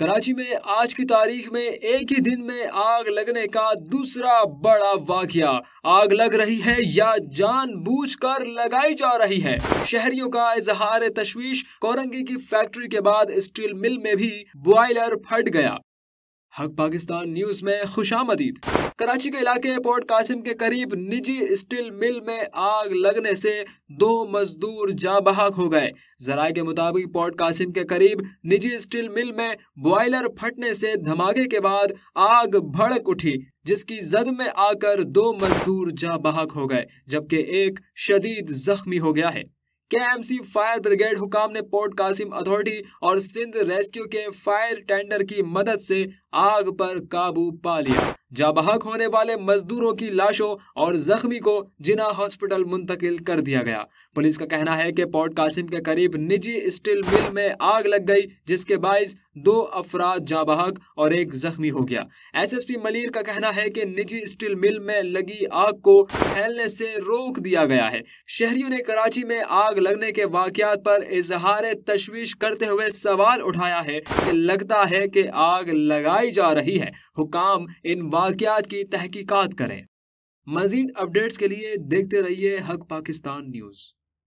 कराची में आज की तारीख में एक ही दिन में आग लगने का दूसरा बड़ा वाकया आग लग रही है या जानबूझकर लगाई जा रही है शहरियों का इजहार तशवीश कोरंगी की फैक्ट्री के बाद स्टील मिल में भी बॉयलर फट गया हक पाकिस्तान न्यूज में खुश आमदीद कराची के इलाके पोर्ट कासिम के करीब निजी स्टील मिल में आग लगने से दो मजदूर जाँ बहाक हो गए जराये के मुताबिक पोर्ट कासिम के करीब निजी स्टील मिल में बॉयलर फटने से धमाके के बाद आग भड़क उठी जिसकी जद में आकर दो मजदूर जाँ बहाक हो गए जबकि एक शदीद जख्मी हो गया है केएमसी फायर ब्रिगेड हुकाम ने पोर्ट कासिम अथॉरिटी और सिंध रेस्क्यू के फायर टेंडर की मदद से आग पर काबू पा लिया जाबहक होने वाले मजदूरों की लाशों और जख्मी को जिना हॉस्पिटल मुंतकिल कर दिया गया पुलिस का कहना है कि पोर्ट कासिम के करीब निजी स्टील मिल में आग लग गई जिसके बायस दो अफराद जाबहक और एक जख्मी हो गया एसएसपी मलिर का कहना है कि निजी स्टील मिल में लगी आग को फैलने से रोक दिया गया है शहरियों ने कराची में आग लगने के वाकत पर इजहार तशवीश करते हुए सवाल उठाया है कि लगता है कि आग लगाई जा रही है हुकाम इन वाकत की तहकीकात करें मजीद अपडेट्स के लिए देखते रहिए हक पाकिस्तान न्यूज़